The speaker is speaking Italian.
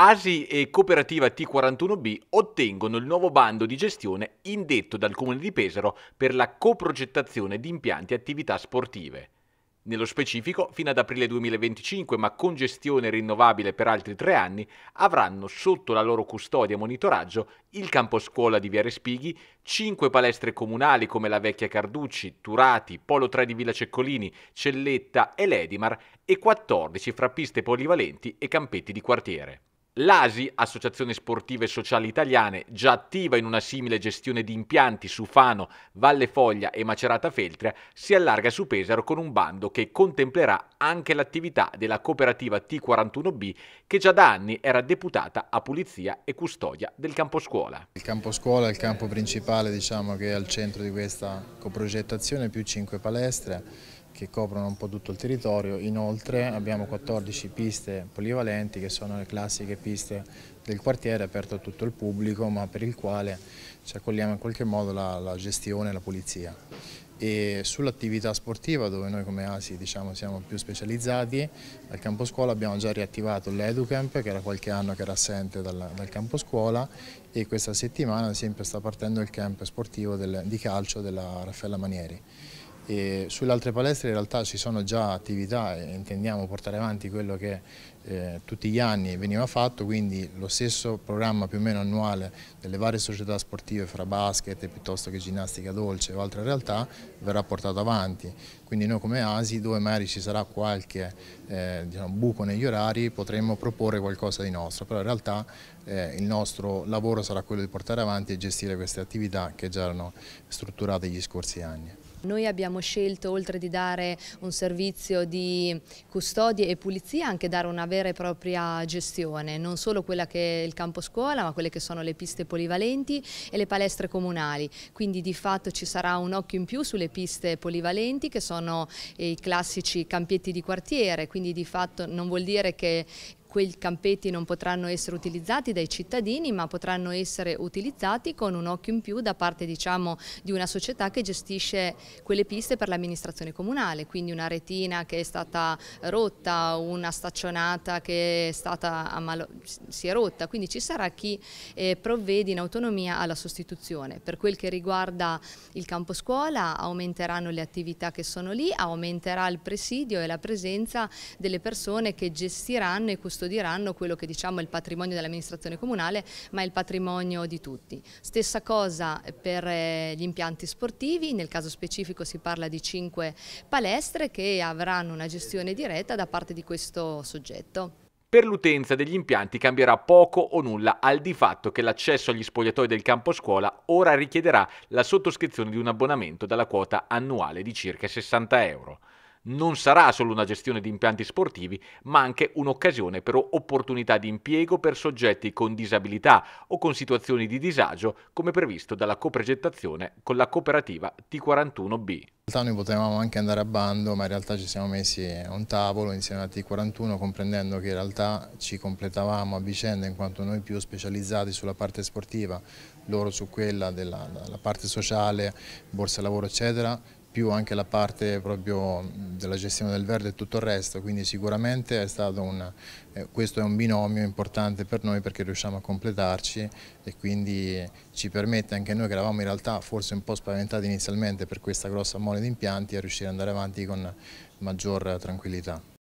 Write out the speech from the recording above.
ASI e Cooperativa T41B ottengono il nuovo bando di gestione indetto dal Comune di Pesaro per la coprogettazione di impianti e attività sportive. Nello specifico, fino ad aprile 2025, ma con gestione rinnovabile per altri tre anni, avranno sotto la loro custodia e monitoraggio il campo scuola di Via Respighi, cinque palestre comunali come la vecchia Carducci, Turati, Polo 3 di Villa Ceccolini, Celletta e Ledimar e 14 fra piste polivalenti e campetti di quartiere. L'ASI, Associazione Sportive e Sociali Italiane, già attiva in una simile gestione di impianti su Fano, Valle Foglia e Macerata Feltria, si allarga su Pesaro con un bando che contemplerà anche l'attività della cooperativa T41B che già da anni era deputata a pulizia e custodia del campo scuola. Il campo scuola è il campo principale diciamo, che è al centro di questa coprogettazione più cinque palestre che coprono un po' tutto il territorio, inoltre abbiamo 14 piste polivalenti che sono le classiche piste del quartiere aperte a tutto il pubblico ma per il quale ci accogliamo in qualche modo la, la gestione e la pulizia. E sull'attività sportiva dove noi come ASI diciamo, siamo più specializzati, al campo scuola abbiamo già riattivato l'EduCamp che era qualche anno che era assente dal, dal campo scuola e questa settimana sempre sta partendo il camp sportivo del, di calcio della Raffaella Manieri. E sulle altre palestre in realtà ci sono già attività e intendiamo portare avanti quello che eh, tutti gli anni veniva fatto, quindi lo stesso programma più o meno annuale delle varie società sportive fra basket piuttosto che ginnastica dolce o altre realtà verrà portato avanti. Quindi noi come ASI dove magari ci sarà qualche eh, diciamo, buco negli orari potremmo proporre qualcosa di nostro, però in realtà eh, il nostro lavoro sarà quello di portare avanti e gestire queste attività che già erano strutturate gli scorsi anni. Noi abbiamo scelto, oltre di dare un servizio di custodia e pulizia, anche dare una vera e propria gestione, non solo quella che è il campo scuola, ma quelle che sono le piste polivalenti e le palestre comunali. Quindi di fatto ci sarà un occhio in più sulle piste polivalenti, che sono i classici campietti di quartiere, quindi di fatto non vuol dire che quei campetti non potranno essere utilizzati dai cittadini ma potranno essere utilizzati con un occhio in più da parte diciamo, di una società che gestisce quelle piste per l'amministrazione comunale, quindi una retina che è stata rotta, una staccionata che è stata si è rotta, quindi ci sarà chi eh, provvede in autonomia alla sostituzione. Per quel che riguarda il campo scuola aumenteranno le attività che sono lì, aumenterà il presidio e la presenza delle persone che gestiranno e custodiranno custodiranno quello che diciamo è il patrimonio dell'amministrazione comunale, ma è il patrimonio di tutti. Stessa cosa per eh, gli impianti sportivi, nel caso specifico si parla di cinque palestre che avranno una gestione diretta da parte di questo soggetto. Per l'utenza degli impianti cambierà poco o nulla al di fatto che l'accesso agli spogliatoi del campo scuola ora richiederà la sottoscrizione di un abbonamento dalla quota annuale di circa 60 euro non sarà solo una gestione di impianti sportivi, ma anche un'occasione per opportunità di impiego per soggetti con disabilità o con situazioni di disagio, come previsto dalla coprogettazione con la cooperativa T41B. In realtà noi potevamo anche andare a bando, ma in realtà ci siamo messi a un tavolo insieme a T41 comprendendo che in realtà ci completavamo a vicenda in quanto noi più specializzati sulla parte sportiva, loro su quella della parte sociale, borsa lavoro eccetera, più anche la parte proprio della gestione del verde e tutto il resto, quindi sicuramente è un, eh, questo è un binomio importante per noi perché riusciamo a completarci e quindi ci permette anche noi che eravamo in realtà forse un po' spaventati inizialmente per questa grossa mole di impianti a riuscire ad andare avanti con maggior tranquillità.